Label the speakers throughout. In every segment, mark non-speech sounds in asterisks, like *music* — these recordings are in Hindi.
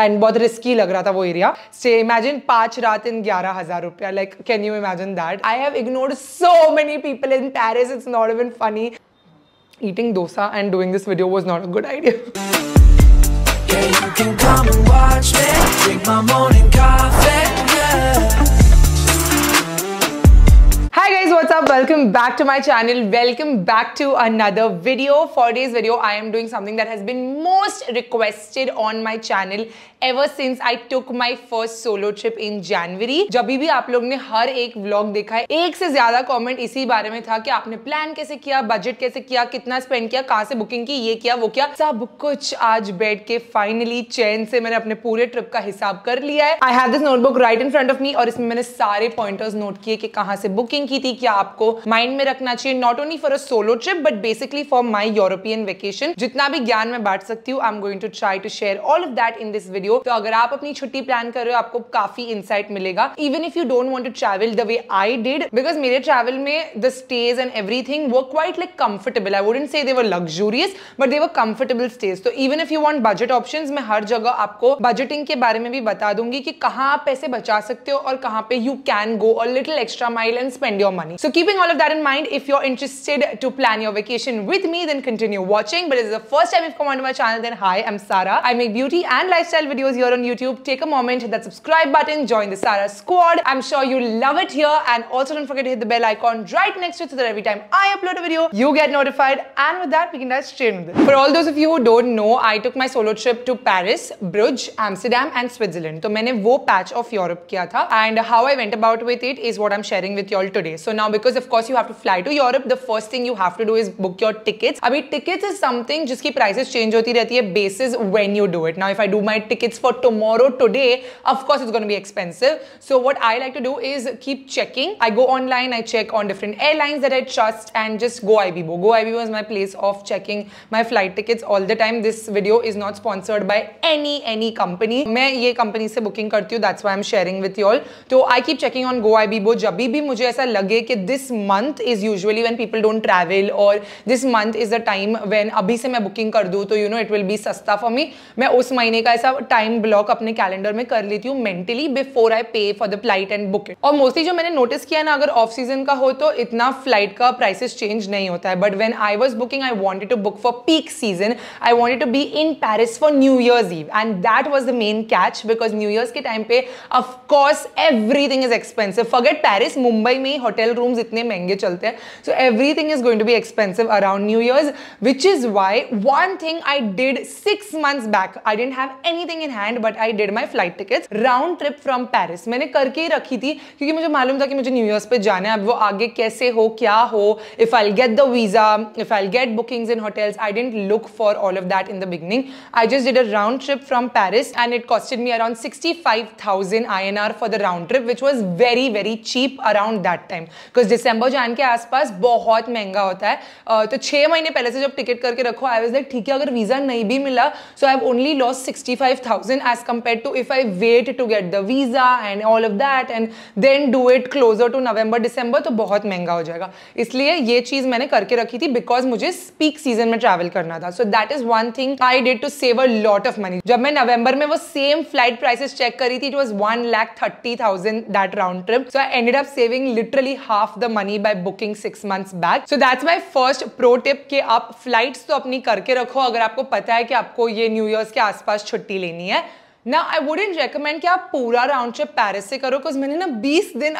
Speaker 1: एंड बहुत रिस्की लग रहा था वो एरिया से इमेजिन पांच रात इन ग्यारह हजार रुपया like can you imagine that I have ignored so many people in Paris it's not even funny eating dosa and doing this video was not a good idea Hi guys, what's up? Welcome back to my channel. Welcome back to another video. For today's video, I am doing something that has been most requested on my channel ever since I took my first solo trip in January. जब भी आप लोग ने हर एक vlog देखा है एक से ज्यादा comment इसी बारे में था कि आपने plan कैसे किया budget कैसे किया कितना spend किया कहाँ से booking की ये किया वो किया सब कुछ आज बैठ के finally chain से मैंने अपने पूरे trip का हिसाब कर लिया है I have this notebook right in front of me और इसमें मैंने सारे pointers note किए कि कहाँ से booking की की थी क्या आपको माइंड में रखना चाहिए not only for a solo trip but basically for my European vacation जितना भी ज्ञान मैं बांट सकती हूँ I am going to try to share all of that in this video तो अगर आप अपनी छुट्टी प्लान कर रहे हो आपको काफी इंसाइट मिलेगा even if you don't want to travel the way I did because मेरे ट्रैवल में the stays and everything वो quite like comfortable I wouldn't say they're luxurious but they're comfortable stays तो even if you want budget option मैं हर जगह आपको बजटिंग के बारे में भी बता दूंगी कि कहाँ आप पैसे बचा सकते हो और कहाँ पे you can go a little extra mile and spend your money. So keeping all of that in mind, if you're interested to plan your vacation with me, then continue watching. But if it's the first time you've come onto my channel, then hi, I'm Sara. I make beauty and lifestyle videos here on YouTube. Take a moment, hit that subscribe button, join the Sara squad. I'm sure you love it here. And also don't forget to hit the bell icon right next to it so that every time I upload a video, you get notified. And with that, we can dive straight into this. For all those of you who don't know, I took my solo trip to Paris, Bruges, Amsterdam and Switzerland. So I did that patch of Europe. Kiya tha. And how I went about with it is what I'm sharing with you all today. So now because of course you have to fly to Europe, the first thing you have to do is book your tickets. I mean tickets is something जिसकी prices change होती रहती है basis when you do it. Now if I do my tickets for tomorrow today, of course it's going to be expensive. So what I like to do is keep checking. I go online, I check on different airlines that I trust and just go Ibibo. Go Ibibo is my place of checking my flight tickets all the time. This video is not sponsored by any any company. मैं ये company से booking करती That's why I'm sharing with you all. So I keep checking on Go Ibibo. जब भी मुझे ऐसा लगे कि this month is usually when people don't travel और this month is the time when अभी से मैं बुकिंग कर दूँ तो you know it will be सस्ता फॉर मी मैं उस महीने का ऐसा टाइम ब्लॉक अपने कैलेंडर में कर लेती हूँ mentally before I pay for the flight and book और मोस्टली जो मैंने नोटिस किया ना अगर ऑफ सीजन का हो तो इतना फ्लाइट का प्राइसेस चेंज नहीं होता है but when I was booking I wanted to book for peak season I wanted to be in Paris for New Year's Eve and that was the main catch because New Year's के टाइम पे of course everything is expensive forget Paris Mumbai में होटल रूम्स इतने महंगे चलते हैं so everything is going to be expensive around New Year's which is why one thing I did six months back I didn't have anything in hand but I did my flight tickets round trip from Paris मैंने करके ही रखी थी क्योंकि मुझे मालूम था कि मुझे न्यू ईयर्स पे जाना है अब वो आगे कैसे हो क्या हो if I get the visa if I get bookings in hotels I didn't look for all of that in the beginning I just did a round trip from Paris and it costed me around sixty five thousand I N R for the round trip which was very very cheap around that time time because दिसंबर जान के आसपास बहुत महंगा होता है uh, तो छः महीने पहले से जब टिकट करके रखो आई वॉज लाइक ठीक है अगर वीज़ा नहीं भी मिला so I have only loss sixty five thousand as compared to if I wait to get the visa and all of that and then do it closer to November December तो बहुत महंगा हो जाएगा इसलिए ये चीज़ मैंने करके रखी थी बिकॉज मुझे पीक सीजन में ट्रैवल करना था so that is one thing I did to save a lot of money जब मैं नवंबर में वो सेम फ्लाइट प्राइसेस चेक करी थी it was one lakh thirty thousand that round trip so I ended up saving literally literally half the money by booking six months back. So that's my first pro tip कि आप flights तो अपनी करके रखो अगर आपको पता है कि आपको ये New Year's के आसपास छुट्टी लेनी है Now, I wouldn't recommend that you do a round trip to Paris because I had 20 days good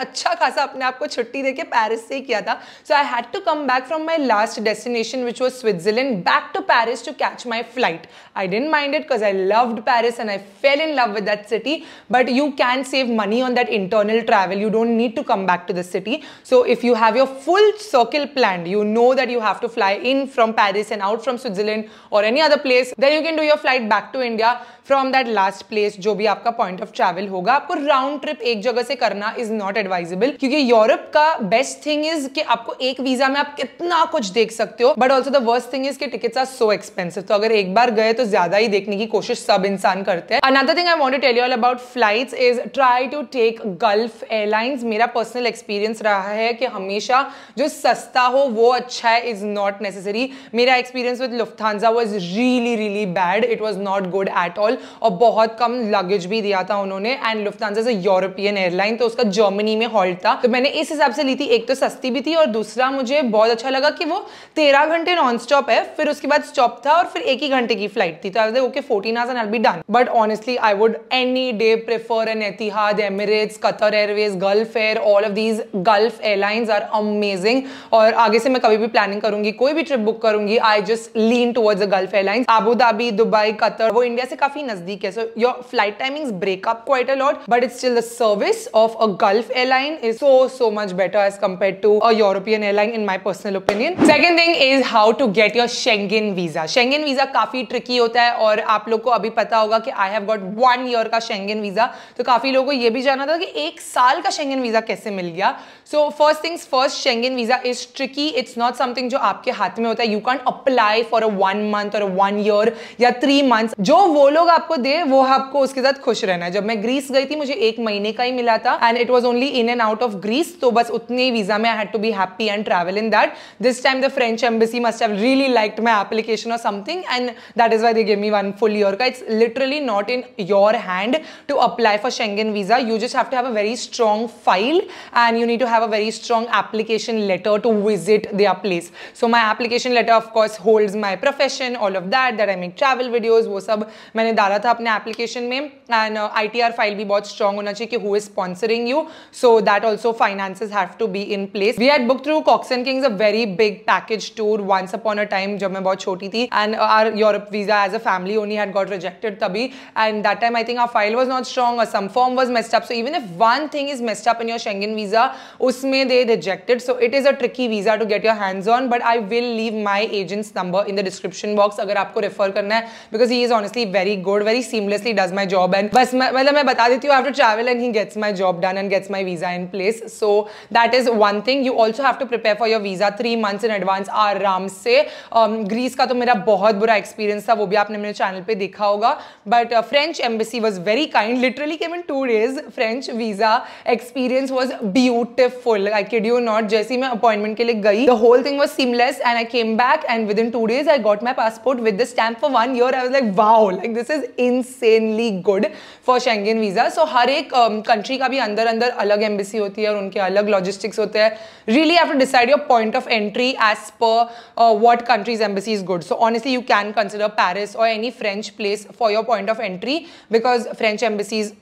Speaker 1: to Paris. Se kiya tha. So, I had to come back from my last destination which was Switzerland back to Paris to catch my flight. I didn't mind it because I loved Paris and I fell in love with that city. But you can save money on that internal travel. You don't need to come back to the city. So, if you have your full circle planned, you know that you have to fly in from Paris and out from Switzerland or any other place, then you can do your flight back to India from that last place place जो भी आपका पॉइंट ऑफ ट्रेवल होगा आपको राउंड ट्रिप एक जगह से करना इज नॉट एडवाइजेबल क्योंकि यूरोप का बेस्ट थिंग इज कि आपको एक वीजा में आप कितना कुछ देख सकते हो but also the worst thing is कि टिकट्स आर सो एक्सपेंसिव तो अगर एक बार गए तो ज्यादा ही देखने की कोशिश सब इंसान करते हैं another thing I want tell you all about flight is try to take Gulf airlines मेरा पर्सनल एक्सपीरियंस रहा है कि हमेशा जो सस्ता हो वो अच्छा है इज नॉट नेसेसरी मेरा experience with Lufthansa was really really bad it was not good at all और बहुत कम लगेज भी दिया था उन्होंने एंड लुफ्तानजा से यूरोपियन एयरलाइन तो उसका जर्मनी में हॉल्ट था तो मैंने इस हिसाब से ली थी एक तो सस्ती भी थी और दूसरा मुझे बहुत अच्छा लगा कि वो तेरह घंटे नॉन स्टॉप है फिर उसके बाद स्टॉप था और फिर एक ही घंटे की फ्लाइट थी तो I okay fourteen hours and I be done but honestly I would any day prefer an Etihad Emirates Qatar Airways Gulf Air all of these Gulf airlines are amazing और आगे से मैं कभी भी प्लानिंग करूंगी कोई भी ट्रिप बुक करूंगी I just lean towards the Gulf airlines Abu Dhabi Dubai Qatar वो इंडिया से काफी नजदीक है so your flight timings break up quite a lot, but it's still the service of a Gulf airline is so, so much better as compared to a European airline in my personal opinion. Second thing is how to get your Schengen visa. Schengen visa काफी tricky होता है और आप लोग को अभी पता होगा कि I have got one year का Schengen visa. तो काफी लोगों को ये भी जाना था कि एक साल का Schengen visa कैसे मिल गया. So first things first, Schengen visa is tricky. It's not something जो आपके हाथ में होता है. You can't apply for a one month or a one year या three months. जो वो लोग आपको दे वो आपको उसके साथ खुश रहना है जब मैं ग्रीस गई थी मुझे एक महीने का ही मिला था and it was only in and out of Greece तो बस उतने ही वीजा में I had be happy and travel in that this time the French embassy must have really liked my application और something and that is why they give me one full year का it's literally not in your hand to apply for Schengen visa you just have to have a very strong file and you need to have a very strong application letter to visit their place so my application letter of course hold my profession all of that that I make travel videos वो सब मैंने डाला था अपने एप्लीकेशन एप्लीकेशन में एंड आईटीआर फाइल भी बहुत स्ट्रॉन्ग होना चाहिए कि who is sponsoring you so that also finance have to be in place we had book through Cox and Kings a very big package tour once upon a time जब मैं बहुत छोटी थी and our Europe visa as a family only had got rejected तभी and that time I think our file was not strong some form was messed up so even if one thing is messed up in your Schengen visa उसमें they rejected so it is a tricky visa to get your hands on but I will leave my agents number in the description box अगर आपको रेफर करना है because he is honestly very good very seamlessly does my job and बस मतलब मैं बता देती हूँ I have to travel and he gets my job done and gets my visa in place so that is one thing you also have to prepare for your visa three months in advance Our से um, Greece का तो मेरा बहुत बुरा experience था वो भी आपने मेरे channel पे देखा होगा but uh, French embassy was very kind literally came in two days French visa experience was beautiful I kid you not जैसे ही मैं appointment के लिए गई the whole thing was seamless and I came back and within two days I got my passport with the stamp for one year I was like wow like this is insane extremely good for Schengen visa so हर एक कंट्री um, का भी अंदर अंदर अलग एम्बेसी होती है और उनके अलग लॉजिस्टिक्स होते हैं really have to decide your point of entry as पर what countries embassy is good so honestly you can consider Paris और any French place for your point of entry because French embassies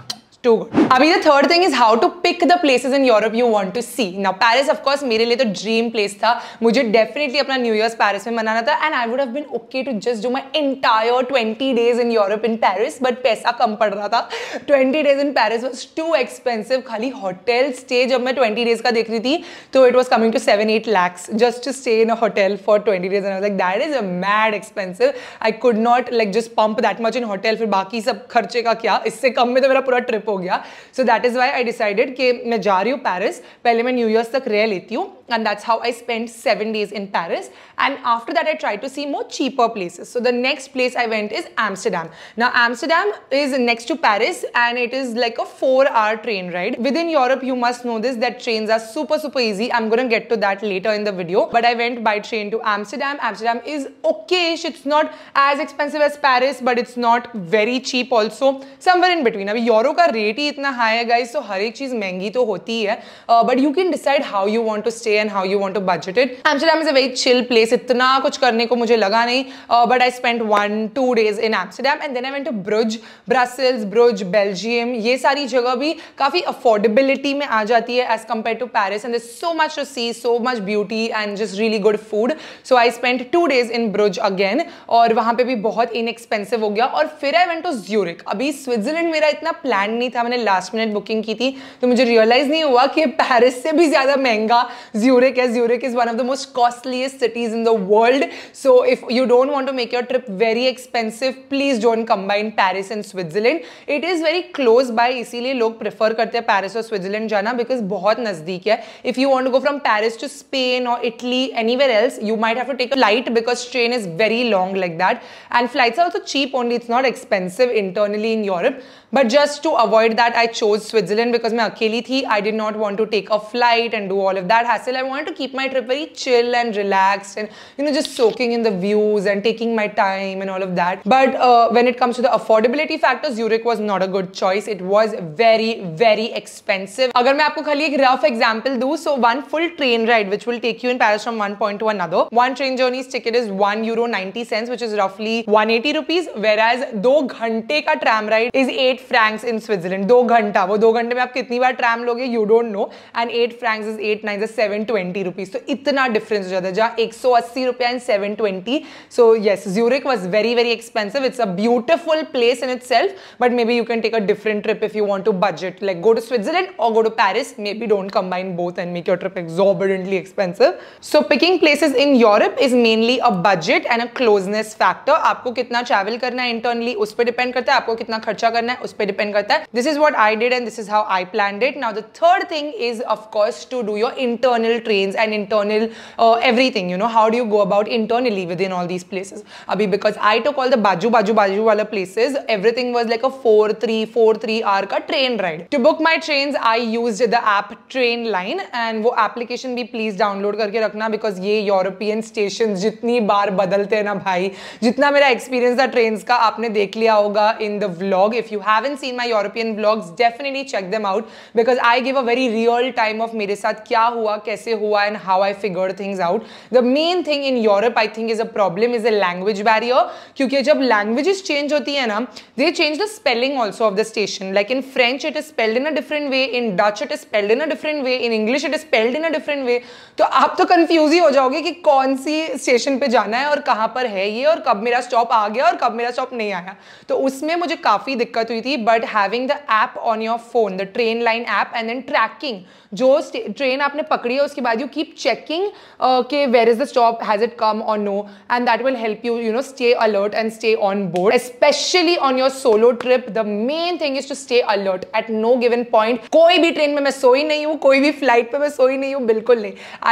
Speaker 1: too good अभी the third thing is how to pick the places in Europe you want to see ना पैरिस ऑफकोर्स मेरे लिए तो ड्रीम प्लेस था मुझे डेफिनेटली अपना न्यू ईयर पैरिस में मनाना था and I would have okay to just do my entire twenty days in Europe in Paris but पैसा कम पड़ रहा था twenty days in Paris was too expensive खाली होटल स्टे जब मैं ट्वेंटी डेज का देख रही थी तो it was coming to seven eight lakhs just to stay in a hotel for twenty days and like that is a mad expensive I could not like just pump that much in hotel फिर बाकी सब खर्चे का क्या इससे कम में तो मेरा पूरा ट्रिप हो हो गया so that is why I decided कि मैं जा रही हूँ पैरिस पहले मैं न्यू ईयर्स तक रह लेती हूँ and that's how I spent seven days in Paris. And after that, I tried to see more cheaper places. So the next place I went is Amsterdam. Now, Amsterdam is next to Paris and it is like a four hour train ride. Within Europe, you must know this, that trains are super, super easy. I'm going to get to that later in the video. But I went by train to Amsterdam. Amsterdam is okay. It's not as expensive as Paris, but it's not very cheap also. Somewhere in between. I mean, Euro ka rate hi itna high guys. So, har ek cheez mehengi to hoti hai. Uh, but you can decide how you want to stay से and how you want to budget it Amsterdam is a very chill place इतना कुछ करने को मुझे लगा नहीं but I spend one two days in Amsterdam and then I went to Bruges Brussels Bruges Belgium ये सारी जगह भी काफ़ी अफोर्डेबिलिटी में आ जाती है as compared to Paris and so much to see so much beauty and just really good food so I spend two days in Bruges again और वहाँ पे भी बहुत इनएक्सपेंसिव हो गया और फिर आई वेंट टू ज्यूरिक अभी स्विट्जरलैंड मेरा इतना प्लान नहीं था मैंने लास्ट मिनट बुकिंग की थी तो मुझे रियलाइज नहीं हुआ कि पैरिस से भी ज़्यादा महंगा Zurich as Zurich is one of the most costliest cities in the world. So if you don't want to make your trip very expensive, please don't combine Paris and Switzerland. It is very close by, इसीलिए लोग prefer go to Paris or Switzerland because बहुत नजदीक है. If you want to go from Paris to Spain or Italy, anywhere else, you might have to take a flight because train is very long like that. And flights are also cheap only, it's not expensive internally in Europe. But just to avoid that, I chose Switzerland because I was thi. I did not want to take a flight and do all of that hassle. I wanted to keep my trip very chill and relaxed and, you know, just soaking in the views and taking my time and all of that. But uh, when it comes to the affordability factor, Zurich was not a good choice. It was very, very expensive. अगर मैं आपको खाली एक rough example दूँ, so one full train ride which will take you in Paris from one point to another, one train journey's ticket is 1 euro 90 cents which is roughly 180 rupees whereas 2 घंटे का tram ride is 8 francs in Switzerland दो घंटा वो दो घंटे में आप कितनी बार ट्रैम लोगे you don't know and eight francs is eight nine seven twenty rupees तो इतना डिफरेंस हो जाता है जहाँ एक सौ अस्सी रुपया and seven twenty so yes Zurich was very very expensive it's a beautiful place in itself but maybe you can take a different trip if you want to budget like go to Switzerland और go to Paris maybe don't combine both and make your trip exorbitantly expensive so picking places in Europe is mainly a budget and a closeness factor आपको कितना ट्रैवल करना है इंटरनली उस पर डिपेंड करता है आपको कितना खर्चा करना है उस पर डिपेंड करता है this is what I did and this is how I plan it now the third thing is of course to do your internal train and internal everything you know how do you go about internally within all these places अभी because I to call the बाजू बाजू बाजू वाला places everything was like a four three four three hour का train ride to book my train I use the app Trainline and वो एप्लीकेशन भी प्लीज डाउनलोड करके रखना बिकॉज ये यूरोपियन स्टेशन जितनी बार बदलते हैं ना भाई जितना मेरा एक्सपीरियंस था ट्रेन का आपने देख लिया होगा in the vlog if you have haven't seen my European vlogs, definitely check them out because I give a very real time of मेरे साथ क्या हुआ कैसे हुआ and how I figured things out. The main thing in Europe I think is a problem is a language barrier क्योंकि जब languages change होती है ना they change the spelling also of the station. Like in French it is spelled in a different way, in Dutch it is spelled in a different way, in English it is spelled in a different way. तो आप तो कंफ्यूज ही हो जाओगे कि कौन सी स्टेशन पे जाना है और कहाँ पर है ये और कब मेरा स्टॉप आ गया और कब मेरा स्टॉप नहीं आया तो उसमें मुझे काफ़ी दिक्कत हुई but having the app on your phone, the train line app, and then tracking. Jo train aapne pakdi hai, uske baad you keep checking uh, where is the stop, has it come or no, and that will help you, you know, stay alert and stay on board. Especially on your solo trip, the main thing is to stay alert at no given point. Koi bhi train mein main soi nahi hu, koi bhi flight pe main soi nahi hu, bilkul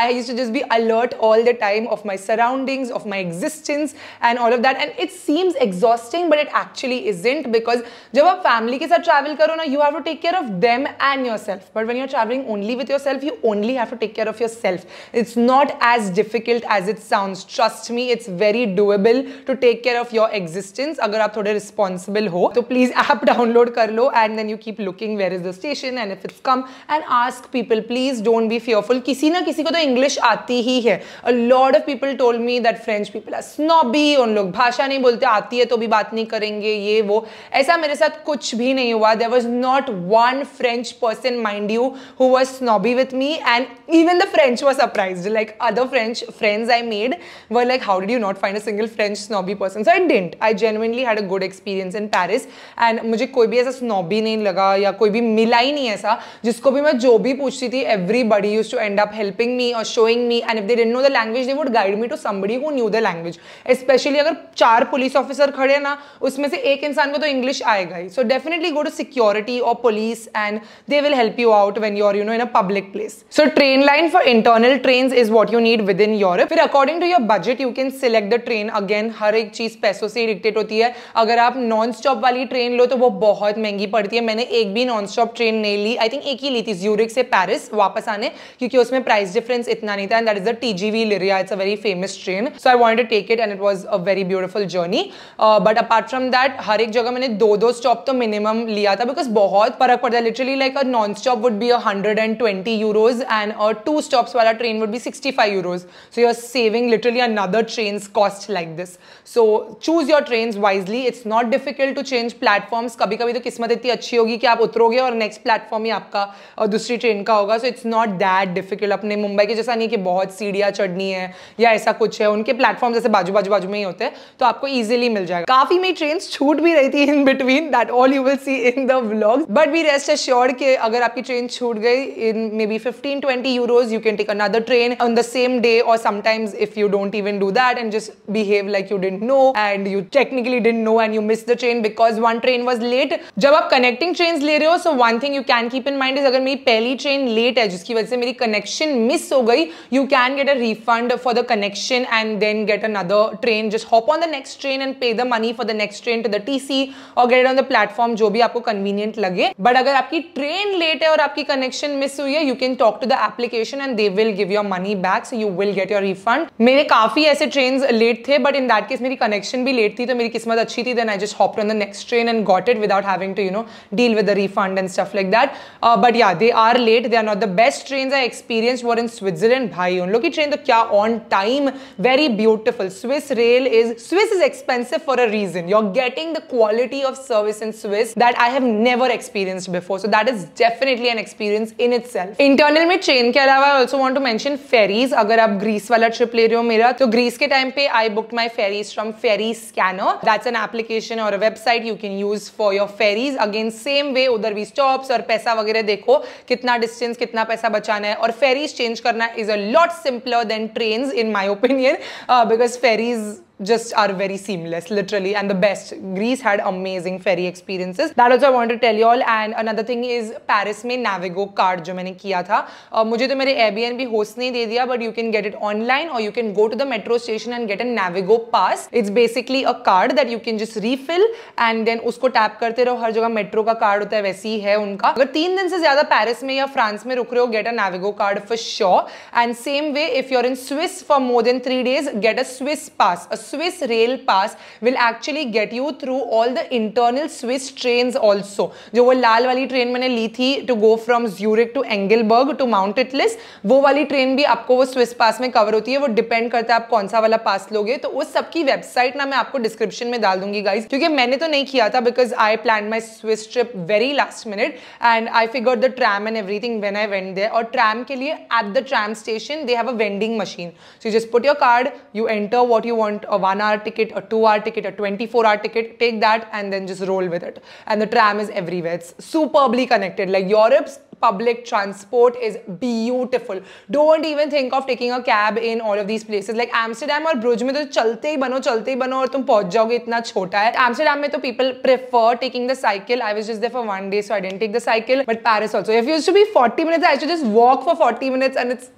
Speaker 1: I used to just be alert all the time of my surroundings, of my existence, and all of that. And it seems exhausting, but it actually isn't because when family के साथ ट्रैवल करो ना you have to take care of them and yourself but when you are travelling only with yourself you only have to take care of yourself it's not as difficult as it sound trust me it's very doable to take care of your existence अगर आप थोड़े रिस्पॉन्सिबल हो तो प्लीज ऐप डाउनलोड कर लो and then you keep looking where is the station and if it's come and ask people please don't be fearful किसी ना किसी को तो इंग्लिश आती ही है a Lord of people told me that French people are snobby उन लोग भाषा नहीं बोलते आती है तो भी बात नहीं करेंगे ये वो ऐसा मेरे साथ कुछ भी नहीं हुआ there was not one French person mind you who was snobby with me and even the French were surprised. Like other French friends I made were like, how did you not find a single French snobby person? So I didn't. I genuinely had a good experience in Paris and मुझे कोई भी ऐसा snobby नहीं लगा या कोई भी मिला ही नहीं ऐसा जिसको भी मैं जो भी पूछती थी everybody used to end up helping me or showing me and if they didn't know the language they would guide me to somebody who knew the language. Especially अगर चार police officer खड़े ना उसमें से एक इंसान को तो English आएगा ही So definitely go to security or police, and they will help you out when you're you know in a public place. So train. Streamline for internal trains is what you need within Europe. फिर according to your budget you can select the train again हर एक चीज पैसों से डिक्टेट होती है अगर आप नॉन स्टॉप वाली ट्रेन लो तो वो बहुत महंगी पड़ती है मैंने एक भी नॉन स्टॉप ट्रेन नहीं ली आई थिंक एक ही ली थी ज्यूरिक से पेरिस वापस आने क्योंकि उसमें प्राइस डिफरेंस इतना नहीं था and that is the V Lyria it's a very famous train so I want to take it and it was a very beautiful journey but apart from that हर एक जगह मैंने दो दो स्टॉप तो मिनिमम लिया था बिकॉज बहुत फर्क पड़ता है literally like a non stop would be a hundred and twenty euros and a two stops wala train would be 65 euros. So you're saving literally another train's cost like this. So choose your trains wisely. It's not difficult to change platforms. कभी कभी तो किस्मत इतनी अच्छी होगी कि आप उतरोगे और नेक्स्ट प्लेटफॉर्म ही आपका और दूसरी ट्रेन का होगा so it's not that difficult अपने मुंबई के जैसा नहीं कि बहुत सीढ़ियाँ चढ़नी है या ऐसा कुछ है उनके प्लेटफॉर्म जैसे बाजू बाजू बाजू में ही होते हैं तो आपको ईजिली मिल जाएगा काफी मेरी ट्रेन छूट भी रही थी in between that all you will see in the blog but we rest assured कि अगर आपकी ट्रेन छूट गई in maybe fifteen twenty euros, you can take another train on the same day or sometimes if you don't even do that and just behave like you didn't know and you technically didn't know and you missed the train because one train was late. जब आप connecting trains ले रहे हो so one thing you can keep in mind is अगर मेरी पहली train late है जिसकी वजह से मेरी connection miss हो गई you can get a refund for the connection and then get another train. Just hop on the next train and pay the money for the next train to the TC or get it on the platform जो भी आपको convenient लगे. But अगर आपकी train late है और आपकी connection miss हुई है you can talk to the app and they will give your money back so you will get your refund mere kafi aise trains late the but in that case meri connection bhi late thi to meri kismat achhi thi then i just hopped on the next train and got it without having to you know deal with the refund and stuff like that uh, but yeah they are late they are not the best trains i experienced were in switzerland bhai un log ki train to on time very beautiful swiss rail is swiss is expensive for a reason you're getting the quality of service in swiss that i have never experienced before so that is definitely an experience in itself internal mein train के अलावा I also want to mention ferries अगर आप ग्रीस वाला ट्रिप ले रहे हो मेरा तो ग्रीस के टाइम पे I book my ferries from Ferry Scanner that's an application और website you can use for your ferries again same way उधर भी स्टॉप्स और पैसा वगैरह देखो कितना डिस्टेंस कितना पैसा बचाना है और फेरीज चेंज करना is a lot simpler than train in my opinion because ferries just are very seamless, literally, and the best. Greece had amazing ferry experiences. That also I want to tell you all. And another thing is Paris में Navigo card जो मैंने किया था uh, मुझे तो मेरे Airbnb host ने दे दिया but you can get it online or you can go to the metro station and get a Navigo pass. It's basically a card that you can just refill and then usko tap करते रहो हर जगह मेट्रो का कार्ड होता है वैसे ही है उनका अगर तीन दिन से ज्यादा Paris में या फ्रांस में रुक रहे हो get a Navigo card for sure and same way if you are in Swiss for more than three days get a Swiss pass a Swiss Rail Pass will actually get you through all the internal Swiss trains also. जो वो लाल वाली ट्रेन मैंने ली थी to go from Zurich to Engelberg to Mount Titlis वो वाली ट्रेन भी आपको वो स्विस पास में कवर होती है वो डिपेंड करता है आप कौन सा वाला पास लोगे तो उस सबकी वेबसाइट ना मैं आपको डिस्क्रिप्शन में डाल दूंगी गाइज क्योंकि मैंने तो नहीं किया था because I plan my Swiss trip very last minute and I figure the tram and everything when I went there और ट्रैम के लिए at the tram station they have a vending machine so just put your card you enter what you want one hour ticket, a two hour ticket, a 24 hour ticket, take that and then just roll with it. And the tram is everywhere. It's superbly connected. Like Europe's public transport is beautiful. Don't even think of taking a cab in all of these places. Like Amsterdam or Bruges में तो चलते ही बनो चलते ही बनो और तुम पहुंच जाओगे इतना छोटा है Amsterdam में तो people prefer taking the cycle. I was just there for one day so I didn't take the cycle. But Paris also. If it used to be 40 minutes, I should just walk for 40 minutes and it's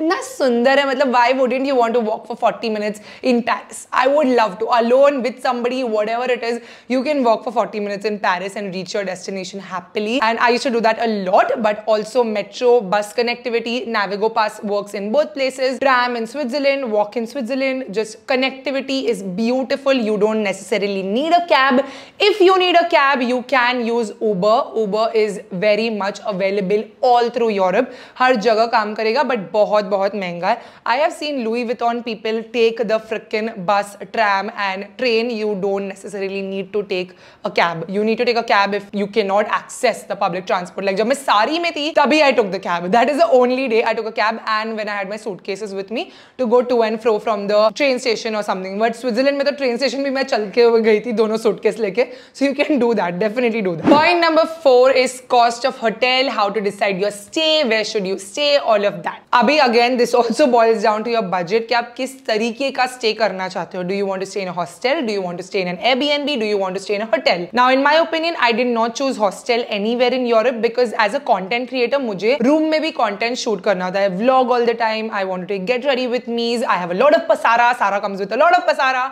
Speaker 1: इतना सुंदर है मतलब why wouldn't you want to walk for forty minutes in Paris I would love to alone with somebody whatever it is you can walk for forty minutes in Paris and reach your destination happily and I to do that a lot but also metro bus connectivity Navigo Pass works in both places. Tram in Switzerland, walk in Switzerland. Just connectivity is beautiful. You don't necessarily need a cab. If you need a cab, you can use Uber. Uber is very much available all through Europe. हर जगह काम करेगा but बहुत बहुत बहुत महंगा है I have seen Louis with on people take the freaking bus tram and train you don't necessarily need to take a cab you need to take a cab if you can not access the public transport like जब मैं सारी में थी तभी I took the cab that is the only day I took a cab and when I had my suitcases with me to go to and fro from the train station और समथिंग बट स्विटरलैंड में तो ट्रेन स्टेशन भी मैं चल के गई थी दोनों सूट केस लेके so you can do that definitely do that point number four is cost of hotel how to decide your stay where should you stay all of that अभी again again this also boils down to your budget कि आप किस तरीके का स्टे करना चाहते हो do you want to stay in hostel do you want to stay in an Airbnb do you want to stay in hotel now in my opinion I did not choose hostel anywhere in Europe because as a content creator मुझे रूम में भी कॉन्टेंट शूट करना होता है vlog all the time I want to get ready with me's I have a lot of पसारा सारा comes with a lot of पसारा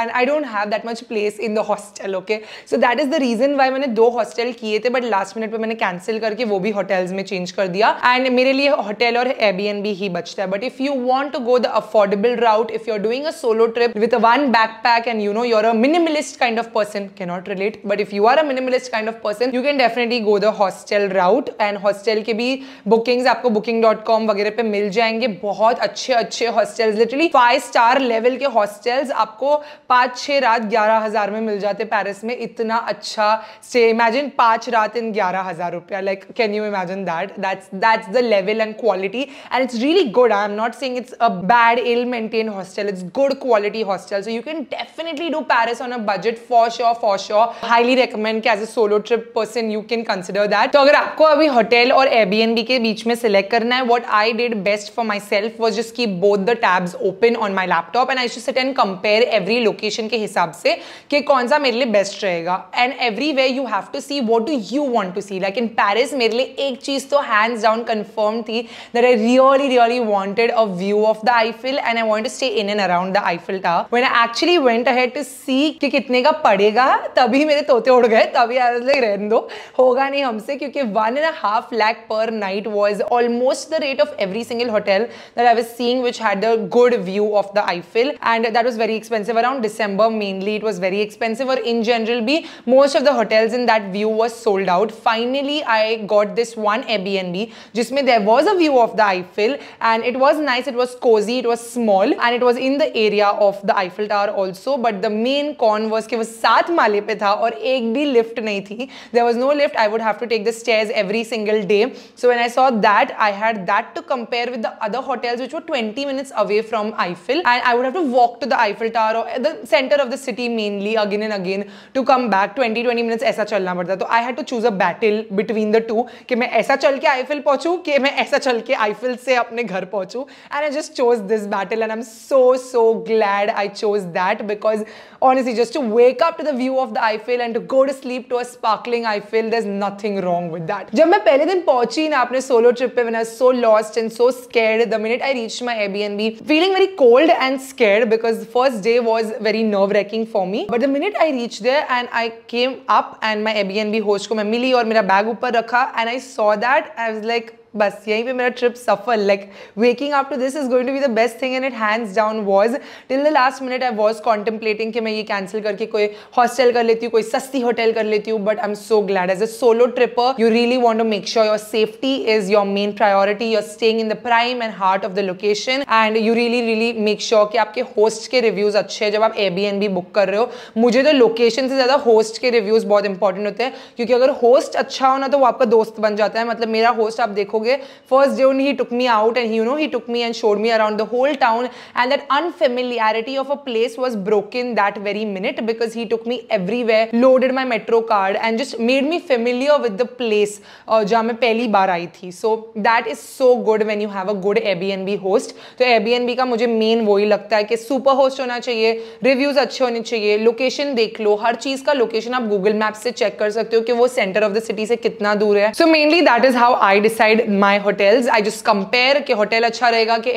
Speaker 1: and I don't have that much place in the hostel okay so that is the reason why मैंने दो हॉस्टल किए थे बट लास्ट मिनट पर मैंने कैंसिल करके वो भी होटल्स में चेंज कर दिया एंड मेरे लिए होटल और एन बी ही बचता है but if you want to go the affordable route if you are doing a solo trip with one backpack and you know you're a minimalist kind of person can not relate but if you are a minimalist kind of person you can definitely go the hostel route and hostel के भी बुकिंग्स आपको बुकिंग डॉट कॉम वगैरह पे मिल जाएंगे बहुत अच्छे अच्छे hostels literally five star level के हॉस्टल्स आपको पांच छह रात ग्यारह हज़ार में मिल जाते पैरिस में इतना अच्छा स्टे इमेजिन पांच रात इन ग्यारह हज़ार रुपया like can you imagine that that's that's the level and quality and it's really good. I'm not saying it's a bad, ill-maintained hostel. It's good quality hostel. So you can definitely do Paris on a budget for sure, for sure. Highly recommend कि as a solo trip person you can consider that. So if you अभी होटल और Airbnb के बीच में what I did best for myself was just keep both the tabs open on my laptop and I used to sit and compare every location के हिसाब से कि कौन सा मेरे लिए And everywhere you have to see what do you want to see. Like in Paris मेरे लिए एक hands down confirmed थी that I really really wanted a view of the Eiffel and I wanted to stay in and around the Eiffel Tower. When I actually went ahead to see कि कितने का पड़ेगा, तभी मेरे तोते उड़ गए, तभी I was like रहने दो, होगा नहीं हमसे क्योंकि one and a half lakh per night was almost the rate of every single hotel that I was seeing which had a good view of the Eiffel and that was very expensive around December mainly it was very expensive or in general be most of the hotels in that view was sold out. Finally I got this one Airbnb, जिसमें there was a view of the Eiffel and it was nice it was cozy it was small and it was in the area of the Eiffel Tower also but the main con was कि was सात माले पे था और एक भी लिफ्ट नहीं there was no lift I would have to take the stairs every single day so when I saw that I had that to compare with the other hotels which were 20 minutes away from Eiffel and I would have to walk to the Eiffel Tower or the center of the city mainly again and again to come back 20 20 minutes ऐसा चलना पड़ता So I had to choose a battle between the two कि मैं ऐसा चल के Eiffel पहुंचूं कि मैं ऐसा चल के Eiffel से अपने मैं घर पहुंचू and I just chose this battle and I am so so glad I chose that because honestly just to wake up to the view of the Eiffel and to go to sleep to a sparkling Eiffel there is nothing wrong with that जब मैं पहले दिन पहुंची ना अपने सोलो ट्रिप पे one I so lost and so scared the minute I reach my Airbnb feeling very cold and scared because first day was very nerve wracking for me but the minute I reach there and I came up and my Airbnb host को मैं मिली और मेरा बैग ऊपर रखा and I saw that I was like बस यहीं पे मेरा ट्रिप सफल like waking up to this is going to be the best thing and it hands down was till the last minute I was contemplating कि मैं ये कैंसिल करके कोई हॉस्टल कर लेती हूँ कोई सस्ती होटल कर लेती हूँ but I am so glad as a solo trip you really want to make sure your safety is your main priority your staying in the prime and heart of the location and you really really make sure कि आपके होस्ट के रिव्यूज अच्छे हैं जब आप एयरबीएनबी बुक कर रहे हो मुझे तो लोकेशन से ज्यादा होस्ट के रिव्यूज बहुत इंपॉर्टेंट होते हैं क्योंकि अगर होस्ट अच्छा हो ना तो वो आपका दोस्त बन जाता है मतलब मेरा होस्ट आप देखोगे देखोगे first day he took me out and you know he took me and showed me around the whole town and that unfamiliarity of a place was broken that very minute because he took me everywhere loaded my metro card and just made me familiar with the place जहाँ मैं पहली बार आई थी so that is so good when you have a good B N B host तो ए बी एन बी का मुझे मेन वो ही लगता है कि सुपर होस्ट होना चाहिए रिव्यूज अच्छे होने चाहिए लोकेशन देख लो हर चीज का लोकेशन आप गूगल मैप से चेक कर सकते हो कि वो सेंटर ऑफ द सिटी से कितना दूर है so mainly that is how I decide my hotel I just compare कि होटल अच्छा रहेगा कि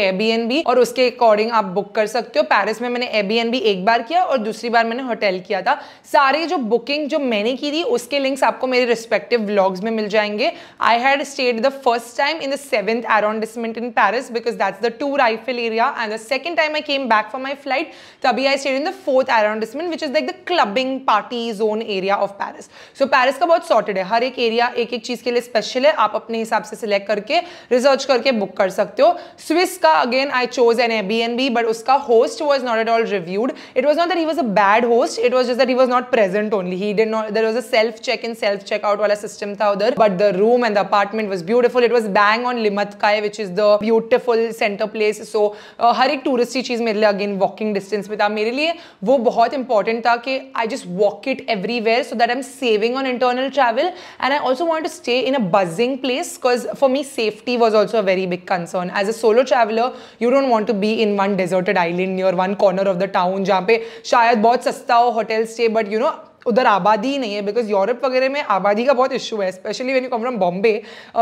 Speaker 1: भी और उसके अकॉर्डिंग आप बुक कर सकते हो पैरिस में मैंने एयरबीएनबी एक बार किया और दूसरी बार मैंने होटल किया था सारी जो बुकिंग जो मैंने की थी उसके लिंक्स आपको मेरे रिस्पेक्टिव ब्लॉग्स में मिल जाएंगे I had stayed the first time in the seventh arrondissement in Paris because that's the tour Eiffel area and the second time I came back for my flight तभी I stayed in the fourth arrondissement which is like the clubbing party zone area of Paris so Paris का बहुत सॉर्टेड है हर एक एरिया एक एक चीज के लिए स्पेशल है आप अपने हिसाब से सिलेक्ट करके रिसर्च करके बुक कर सकते हो स्विस का again I chose an Airbnb but उसका host was not at all reviewed it was not that he was a bad host it was just that he was not present only he did not there was a self check in self checkout वाला सिस्टम था उधर but the room and the apartment was beautiful it was bang on Limmatquai which is the beautiful centre place so हर एक टूरिस्ट की चीज मेरे लिए अगेन वॉकिंग डिस्टेंस में था मेरे लिए वो बहुत इंपॉर्टेंट था कि I just walk it everywhere so that I am saving on internal travel and I also want to stay in a buzzing place because for me, safety was also a very big concern. As a solo traveler, you don't want to be in one deserted island near one corner of the town, where maybe, bahut sasta ho hotel stay, but you know, उधर आबादी ही नहीं है बिकॉज यूरोप वगैरह में आबादी का बहुत इशू है specially when you come from Bombay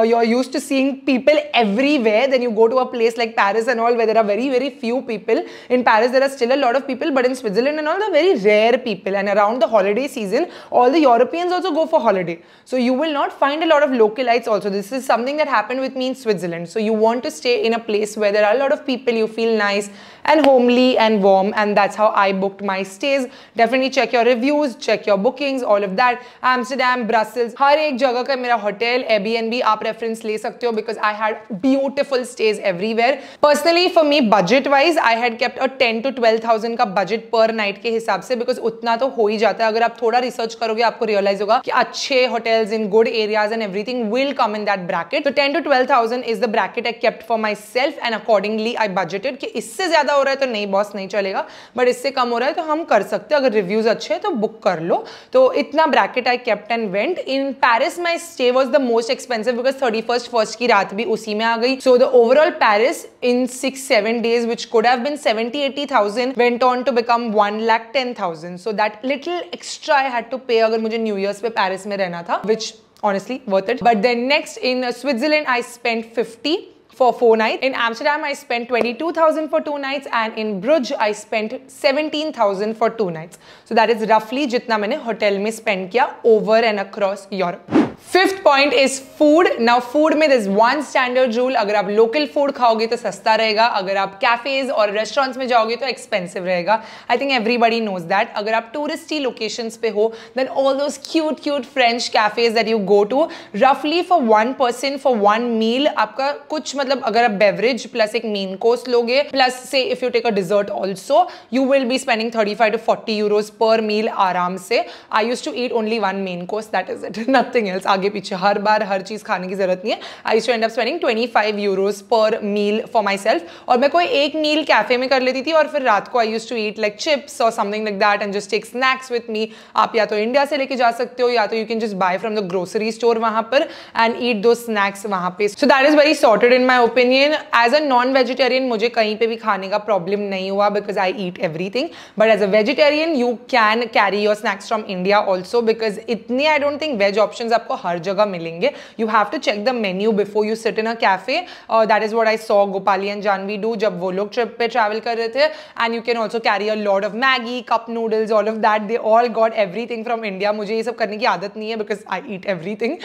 Speaker 1: you are used to seeing people everywhere then you go to a place like Paris and all where there are very very few people in Paris there are still a lot of people but in Switzerland and all the very rare people and around the holiday season all the Europeans also go for holiday so you will not find a lot of localites also. This is something that happened with me in Switzerland. So you want to stay in a place where there are a lot of people, you feel nice and homely and warm. And that's how I booked my stays. Definitely check your reviews, check your your bookings, all of that. Amsterdam, Brussels, हर एक जगह का मेरा होटल Airbnb आप रेफरेंस ले सकते हो because I had beautiful stays everywhere personally for me budget wise I had kept a ten to twelve thousand का बजट पर नाइट के हिसाब से बिकॉज उतना तो हो ही जाता है अगर आप थोड़ा रिसर्च करोगे आपको रियलाइज होगा कि अच्छे hotels in good areas and everything will come in that bracket तो ten to twelve thousand is the bracket I kept for myself and accordingly I budgeted कि इससे ज्यादा हो रहा है तो नहीं बॉस नहीं चलेगा बट इससे कम हो रहा है तो हम कर सकते हैं अगर रिव्यूज अच्छे हैं तो बुक कर लो तो इतना bracket I kept and went in Paris my stay was the most expensive because thirty first first की रात भी उसी में आ गई so the overall Paris in six seven days which could have been seventy eighty thousand went on to become one lakh ten thousand so that little extra I had to pay अगर मुझे न्यू ईयर्स पे पैरिस में रहना था which honestly worth it but then next in Switzerland I spend fifty for four nights. In Amsterdam, I spent 22,000 for two nights and in Bruges, I spent 17,000 for two nights. So that is roughly jitna maine hotel mein spend kiya over and across Europe. Fifth point is food now food में दिस वन स्टैंडर्ड रूल अगर आप लोकल फूड खाओगे तो सस्ता रहेगा अगर आप कैफेज और रेस्टोरेंट्स में जाओगे तो एक्सपेंसिव रहेगा I think everybody knows that अगर आप टूरिस्टी लोकेशन पे हो then all those cute cute French cafes that you go to रफली for one person for one meal आपका कुछ मतलब अगर आप बेवरेज प्लस एक मेन कोर्स लोगे प्लस से if you take a dessert also you will be spending thirty five to forty euros per meal आराम से I used to eat only one main course that is it nothing else वापस आगे पीछे हर बार हर चीज़ खाने की जरूरत नहीं है I to end up spending twenty five euros per meal for my self और मैं कोई एक मील कैफे में कर लेती थी और फिर रात को I used to eat like chips और something like that and just take snacks with me आप या तो इंडिया से लेके जा सकते हो या तो you can just buy from the grocery store वहां पर एंड ईट दो स्नैक्स वहां पे so that is very sorted in my opinion as a non vegetarian मुझे कहीं पर भी खाने का प्रॉब्लम नहीं हुआ because I eat everything but as a vegetarian you can carry your snacks from India also because इतनी I don't think veg option आपको हर जगह मिलेंगे you have to check the menu before you sit in a cafe that is what I saw Gopali and Janvi do जब वो लोग ट्रिप पे ट्रैवल कर रहे थे and you can also carry a Lord of Maggi cup noodles all of that they all got everything from India मुझे ये सब करने की आदत नहीं है because I eat everything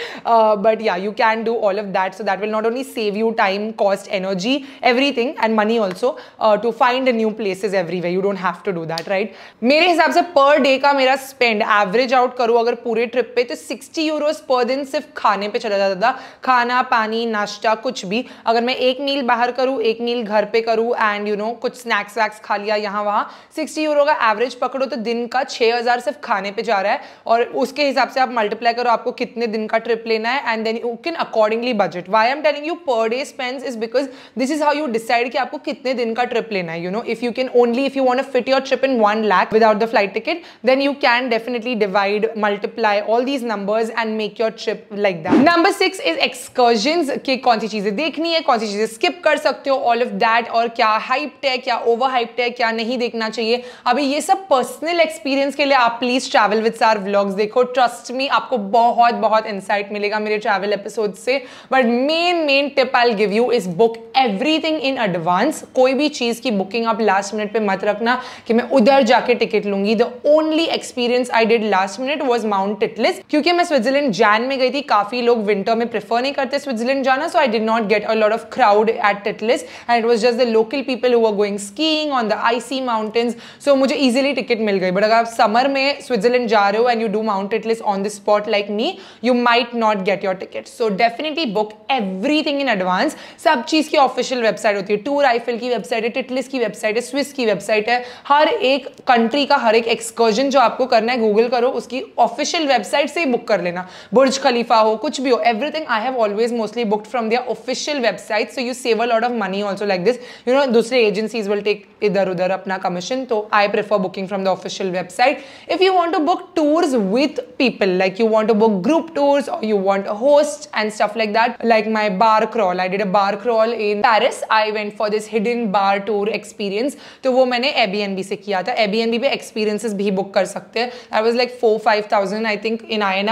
Speaker 1: but या you can do all of that so that will not only save you time cost energy everything and money also to find a new places every way you don't have to do that right मेरे हिसाब से पर डे का मेरा स्पेंड एवरेज आउट करो अगर पूरे ट्रिप पे तो सिक्सटी यूरोज पर वो दिन सिर्फ खाने पे चला जाता था खाना पानी नाश्ता कुछ भी अगर मैं एक मील बाहर करूँ एक मील घर पे करूँ एंड यू नो कुछ स्नैक्स वैक्स खा लिया यहाँ वहाँ सिक्सटी यूरो का एवरेज पकड़ो तो दिन का छः हज़ार सिर्फ खाने पे जा रहा है और उसके हिसाब से आप मल्टीप्लाई करो आपको कितने दिन का ट्रिप लेना है and then you can accordingly budget why I am telling you per day spends is because this is how you decide कि आपको कितने दिन का ट्रिप लेना है you know if you can only if you want fit your trip in one lakh without the flight ticket then you can definitely divide multiply all these numbers and make your your trip like that number six is excursion कि कौन सी चीज़ें देखनी है कौन सी चीज़ें स्किप कर सकते हो ऑल ऑफ दैट और क्या हाइप्ट है क्या ओवर हाइप्ट है क्या नहीं देखना चाहिए अभी ये सब पर्सनल एक्सपीरियंस के लिए आप please travel with Saar vlogs देखो ट्रस्ट मी आपको बहुत बहुत इंसाइट मिलेगा मेरे ट्रैवल एपिसोड से but main main tip I give you is book everything in advance कोई भी चीज़ की बुकिंग आप लास्ट मिनट पर मत रखना कि मैं उधर जाके टिकट लूंगी the only experience I did last minute was Mount Titlis क्योंकि मैं स्विट्जरलैंड जैन वैन में गई थी काफी लोग विंटर में प्रेफर नहीं करते स्विट्जरलैंड जाना so I did not get a lot of crowd at Titlis and it was just the local people who are going skiing on the icy mountains so मुझे ईजिली टिकट मिल गई बट अगर आप समर में स्विट्जरलैंड जा रहे हो and you do Mount Titlis on the spot like me you might not get your ticket so definitely book everything in advance सब चीज की ऑफिशियल वेबसाइट होती है टूर आईफिल की वेबसाइट है टिटलिस की वेबसाइट है स्विस की वेबसाइट है हर एक कंट्री का हर एक एक्सकर्जन जो आपको करना है गूगल करो उसकी ऑफिशियल वेबसाइट से ही बुक कर लेना बुर्ज बुर्ज खलीफा हो कुछ भी हो everything I have always mostly booked from their official website so you save a lot of money also like this you know दूसरे एजेंसीज विल टेक इधर उधर अपना कमीशन तो I prefer booking from the official website if you want to book tours with people like you want to book group tours और you want host and stuff like that like my bar crawl I did a bar crawl in Paris I went for this hidden bar tour experience तो वो मैंने एबीएनबी से किया था एबीएनबी पे एक्सपीरियंसिस भी बुक कर सकते हैं I was like four five thousand I think in I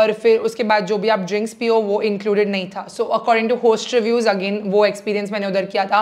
Speaker 1: और फिर उसके बाद जो भी आप ड्रिंक्स पियो वो इंक्लूडेड नहीं था so according to host reviews again वो एक्सपीरियंस मैंने उधर किया था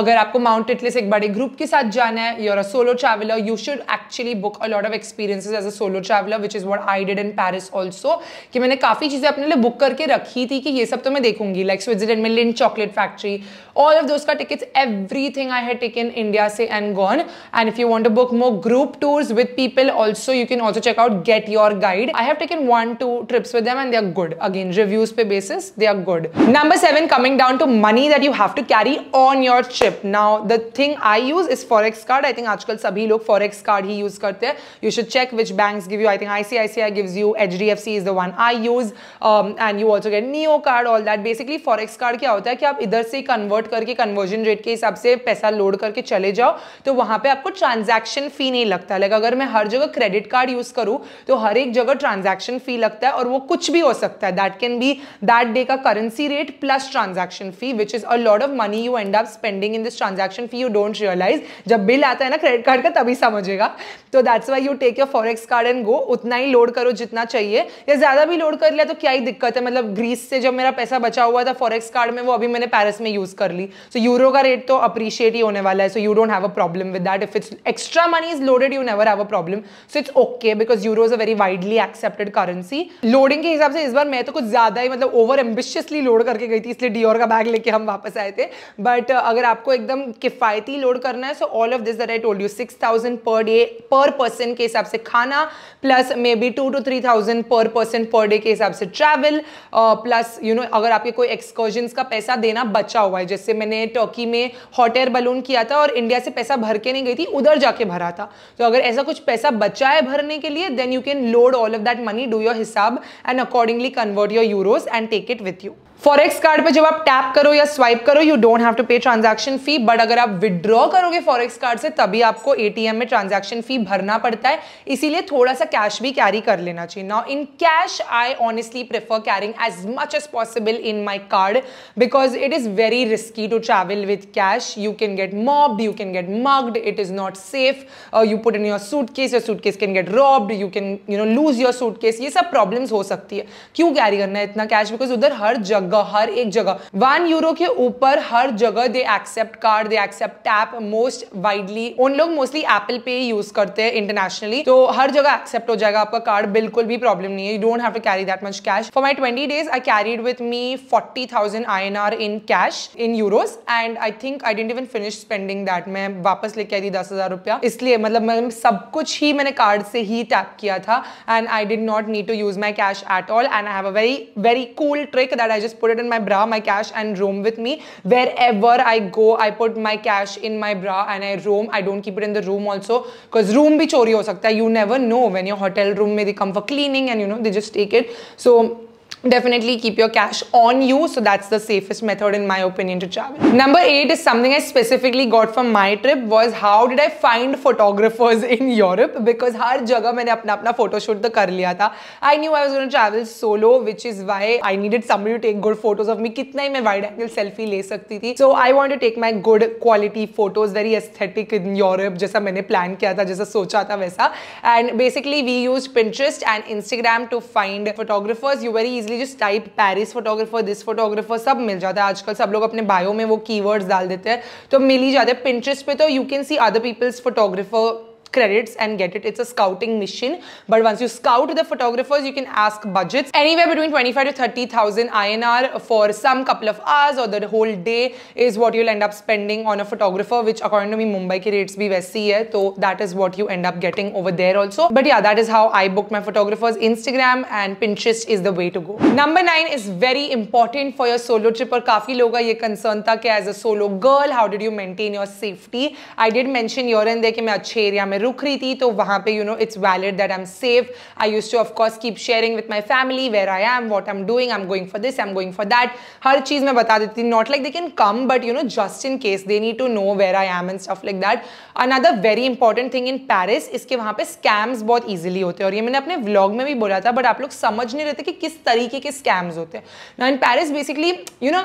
Speaker 1: अगर आपको माउंट इटली से एक बड़े ग्रुप के साथ जाना है you're a solo traveller you should actually book a lot of experiences as a solo traveller which is what I did in Paris also कि मैंने काफ़ी चीज़ें अपने लिए बुक करके रखी थी कि ये सब तो मैं देखूंगी लाइक स्विट्जरलैंड में Lindt chocolate factory all of those ka tickets, everything I had taken India say and gone. And if you want to book more group tours with people also, you can also check out Get Your Guide. I have taken one, two trips with them and they are good. Again, reviews per basis, they are good. Number seven, coming down to money that you have to carry on your trip. Now, the thing I use is Forex card. I think आजकल sabhi लोग Forex card he use karte. You should check which banks give you. I think ICICI gives you, HDFC is the one I use. Um, and you also get Neo card, all that. Basically, Forex card क्या hota hai ki आप idhar se convert. कन्वर्ट करके कन्वर्जन रेट के हिसाब से पैसा लोड करके चले जाओ तो वहां पे आपको ट्रांजैक्शन फी नहीं लगता लाइक अगर मैं हर जगह क्रेडिट कार्ड यूज करूँ तो हर एक जगह ट्रांजैक्शन फी लगता है और वो कुछ भी हो सकता है that can be that day का currency rate plus transaction fee which is a Lord of money you end up spending in this transaction fee you don't realise जब बिल आता है ना क्रेडिट कार्ड का तभी समझेगा तो that's why you take your forex card and go उतना ही लोड करो जितना चाहिए या ज्यादा भी लोड कर लिया तो क्या ही दिक्कत है मतलब ग्रीस से जब मेरा पैसा बचा हुआ था फॉरेक्स कार्ड में वो अभी मैंने पेरिस में यूज कर लिया जनरली सो यूरो का रेट तो अप्रिशिएट ही होने वाला है so you don't have a problem with that if it's extra money is loaded you never have a problem so it's okay because euro is a very widely accepted currency loading के हिसाब से इस बार मैं तो कुछ ज्यादा ही मतलब ओवर एम्बिशियसली लोड करके गई थी इसलिए डियोर का बैग लेके हम वापस आए थे बट uh, अगर आपको एकदम किफायती लोड करना है so all of this that I told you six thousand per day per person के हिसाब से खाना plus maybe two to three thousand per person per day के हिसाब से ट्रैवल प्लस यू नो अगर आपके कोई एक्सकर्जन का पैसा देना बचा हुआ है जैसे मैंने टर्की में हॉट एयर बलून किया था और इंडिया से पैसा भर के नहीं गई थी उधर जाके भरा था तो अगर ऐसा कुछ पैसा बचा है भरने के लिए then you can load all of that money do your हिसाब and accordingly convert your euros and take it with you forex card पे जब आप टैप करो या स्वाइप करो you don't have to pay transaction fee but अगर आप विड्रॉ करोगे फॉरेक्स कार्ड से तभी आपको एटीएम में ट्रांजैक्शन फी भरना पड़ता है इसीलिए थोड़ा सा कैश भी कैरी कर लेना चाहिए now in cash I honestly prefer carrying as much as possible in my card because it is very risky to travel with cash you can get mobbed you can get mugged it is not safe you put in your suitcase your suitcase can get robbed you can you know lose your suitcase ये सब प्रॉब्लम हो सकती है क्यों कैरी करना है इतना कैश बिकॉज उधर हर जगह जगह हर एक जगह वन यूरो के ऊपर हर जगह they accept card they accept tap most widely उन लोग मोस्टली एप्पल पे यूज करते हैं इंटरनेशनली तो हर जगह एक्सेप्ट हो जाएगा आपका कार्ड बिल्कुल भी प्रॉब्लम नहीं है you don't have to carry that much cash for my 20 days I carried with me 40000 INR in cash in euros and I think I didn't even finish spending that मैं वापस लेके आई थी 10000 रुपया इसलिए मतलब मैं सब कुछ ही मैंने कार्ड से ही टैप किया था and I did not need to use my cash at all and I have a very very cool trick that I just put it in my bra, my cash, and roam with me. Wherever I go, I put my cash in my bra and I roam. I don't keep it in the room also because room bhi chori ho sakta. You never know when your hotel room may they come for cleaning and you know they just take it. So definitely keep your cash on you. So that's the safest method in my opinion to travel. Number eight is something I specifically got from my trip was how did I find photographers *laughs* in Europe? Because har jagah maine apna apna photo shoot the kar liya tha. I knew I was going to travel solo, which is why I needed somebody to take good photos of me. Kitna hi main wide angle selfie le sakti thi. So I want to take my good quality photos, very aesthetic in Europe. Jaisa maine plan kiya tha, jaisa socha tha vaisa. And basically we used Pinterest and Instagram to find photographers. You very easily you just type Paris photographer this photographer सब मिल जाता है आजकल सब लोग अपने बायो में वो कीवर्ड्स डाल देते हैं तो मिल ही जाते हैं पिंट्रेस पे तो you can see other people's photographer credits and get it. It's a scouting mission. But once you scout the photographers, you can ask budgets anywhere between 25 to 30,000 INR for some couple of hours or the whole day is what you'll end up spending on a photographer, which according to me, Mumbai ki rates bhi वैसी hai. So that is what you end up getting over there also. But yeah, that is how I booked my photographers. Instagram and Pinterest is the way to go. Number nine is very important for your solo trip Or kafi loga ye concern tha कि as a solo girl, how did you maintain your safety? I did mention here and there कि मैं अच्छे एरिया मैं रुक रही थी तो वहाँ पे you know it's valid that I am safe I used to of course keep sharing with my family where I am what I am doing I am going for this I am going for that हर चीज़ मैं बता देती थी not like they can come but you know just in case they need to know where I am and stuff like that another very important thing in Paris इसके वहाँ पे स्कैम्स बहुत ईजिली होते हैं और ये मैंने अपने व्लॉग में भी बोला था बट आप लोग समझ नहीं रहते कि किस तरीके के स्कैम्स होते हैं ना in Paris basically you know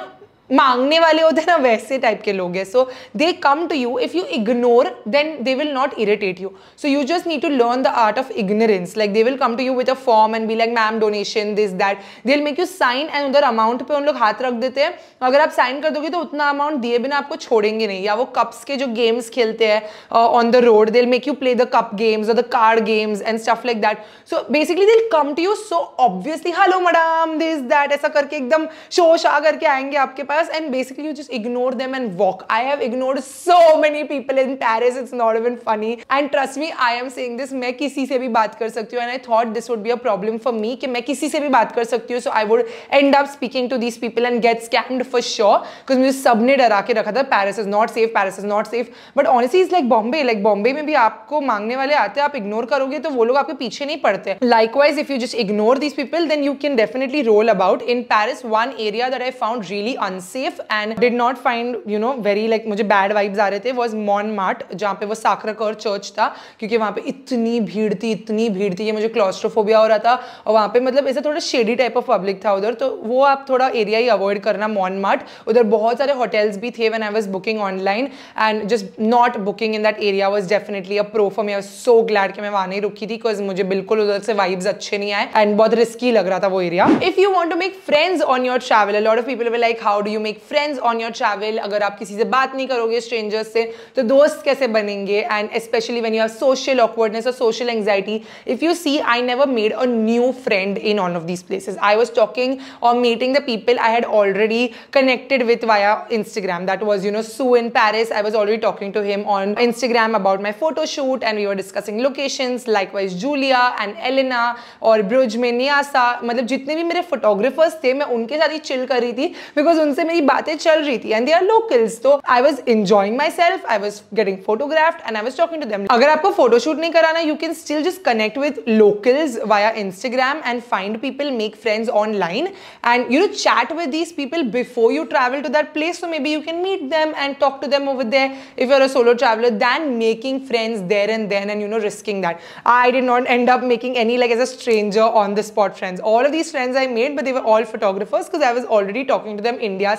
Speaker 1: मांगने वाले होते हैं ना वैसे टाइप के लोग हैं so they come to you if you ignore then they will not irritate you so you just need to learn the art of ignorance like they will come to you with a form and be like ma'am donation this that they will make you sign and उधर अमाउंट पे उन लोग हाथ रख देते हैं अगर आप साइन कर दोगे तो उतना अमाउंट दिए बिना आपको छोड़ेंगे नहीं या वो कप्स के जो गेम्स खेलते हैं on the road they make you play the cup games और the card games and stuff like that so basically they come to you so obviously hello madam this that ऐसा करके एकदम शोश आ करके आएंगे आपके पास us and basically you just ignore them and walk. I have ignored so many people in Paris. It's not even funny. And trust me, I am saying this. मैं किसी से भी बात कर सकती हूँ and I thought this would be a problem for me कि मैं किसी से भी बात कर सकती हूँ so I would end up speaking to these people and get scammed for sure because मुझे सबने डरा के रखा था Paris is not safe, Paris is not safe. But honestly, it's like Bombay. Like Bombay में भी आपको मांगने वाले आते हैं आप ignore करोगे तो वो लोग आपके पीछे नहीं पड़ते Likewise, if you just ignore these people, then you can definitely roll about. In Paris, one area that I found really unsafe safe and did not find you know very like मुझे बैड वाइब्स आ रहे थे वॉज मॉन मार्ट जहाँ पे वो साखरकर चर्च था क्योंकि वहाँ पे इतनी भीड़ थी इतनी भीड़ थी ये मुझे क्लॉस्ट्रोफोबिया हो रहा था और वहाँ पे मतलब ऐसा थोड़ा शेडी टाइप ऑफ पब्लिक था उधर तो वो आप थोड़ा एरिया ही अवॉइड करना मॉन मार्ट उधर बहुत सारे होटल्स भी थे one I was booking online and just not booking in that area was definitely a problem for me so glad कि मैं वहाँ नहीं रुकी थी बिकॉज मुझे बिल्कुल उधर से वाइब्स अच्छे नहीं आए एंड बहुत रिस्की लग रहा था वो area if you want to make friends on your travel lot of people like how do you make friends on your travel अगर आप किसी से बात नहीं करोगे स्ट्रेंजर्स से तो दोस्त कैसे बनेंगे and specially when you have social awkwardness और social anxiety if you see I never made a new friend in all of these places I was talking और meeting the people I had already connected with via Instagram that was you know Sue in Paris I was already talking to him on Instagram about my photo shoot and we were discussing locations likewise Julia and Elina और ब्रुज में नियासा मतलब जितने भी मेरे फोटोग्राफर्स थे मैं उनके साथ ही चिल कर रही थी बिकॉज उनसे उससे मेरी बातें चल रही थी एंड दे आर लोकल्स तो I was enjoying myself I was getting photographed and I was talking to them अगर आपको फोटोशूट नहीं कराना you can still just connect with locals via Instagram and find people make friends online and you know chat with these people before you travel to that place so maybe you can meet them and talk to them over there if you are a solo traveller than making friends there and then and you know risking that I did not end up making any like as a stranger on the spot friends all of these friends I made but they were all photographers because I was already talking to them India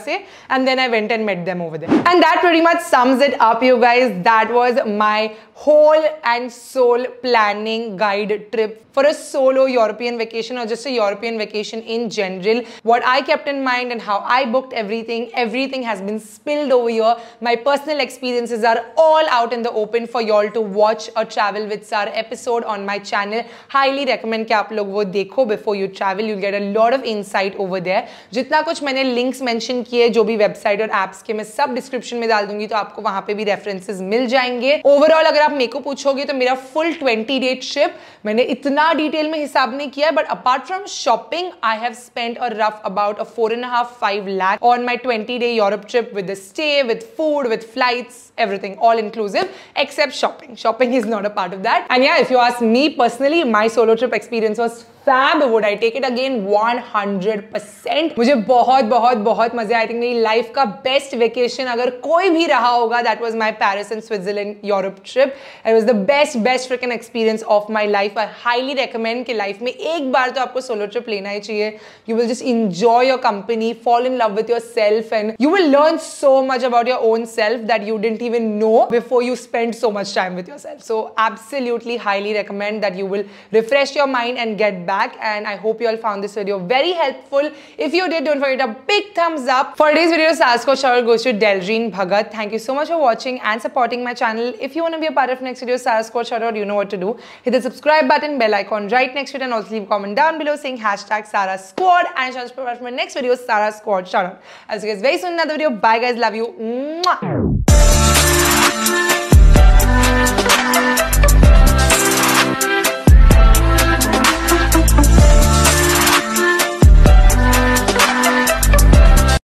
Speaker 1: and then I went and met them over there. And that pretty much sums it up you guys. That was my whole and soul planning guide trip for a solo European vacation or just a European vacation in general. What I kept in mind and how I booked everything, everything has been spilled over here. My personal experiences are all out in the open for y'all to watch a Travel with Sar episode on my channel. Highly recommend that you लोग before you travel. You'll get a lot of insight over there. जितना कुछ मैंने links की है जो भी वेबसाइट और एप्स के मैं सब डिस्क्रिप्शन में डाल दूंगी तो आपको वहां पे भी रेफरेंसेस मिल जाएंगे ओवरऑल अगर आप मेरे को पूछोगे तो मेरा फुल ट्वेंटी डेट शिप मैंने इतना डिटेल में हिसाब नहीं किया but apart from shopping I have spend और rough about a four and half five lakh on my twenty day Europe trip with stay with food with flight everything all inclusive except shopping shopping is not a part of that and yeah if you ask me personally my solo trip experience was fab would I take it again 100% मुझे बहुत बहुत बहुत मजे आई थिंक मेरी लाइफ का बेस्ट वेकेशन अगर कोई भी रहा होगा that was my Paris and Switzerland Europe trip it was the best best freaking experience of my life I highly recommend कि लाइफ में एक बार तो आपको सोलो ट्रिप लेना ही चाहिए you will just enjoy your company fall in love with yourself and you will learn so much about your own self that you didn't even know before you spend so much time with yourself so absolutely highly recommend that you will refresh your mind and get back back and I hope you all found this video very helpful. If you did, don't forget a big thumbs up. For today's video, Sasko shower goes to Delreen Bhagat. Thank you so much for watching and supporting my channel. If you want to be a part of next video, Sasko shower, you know what to do. Hit the subscribe button, bell icon right next to it and also leave a comment down below saying hashtag Sara Squad and Shansh for my next video, Sara Squad. Shout out. I'll see you guys very soon in another video. Bye guys, love you. Mwah.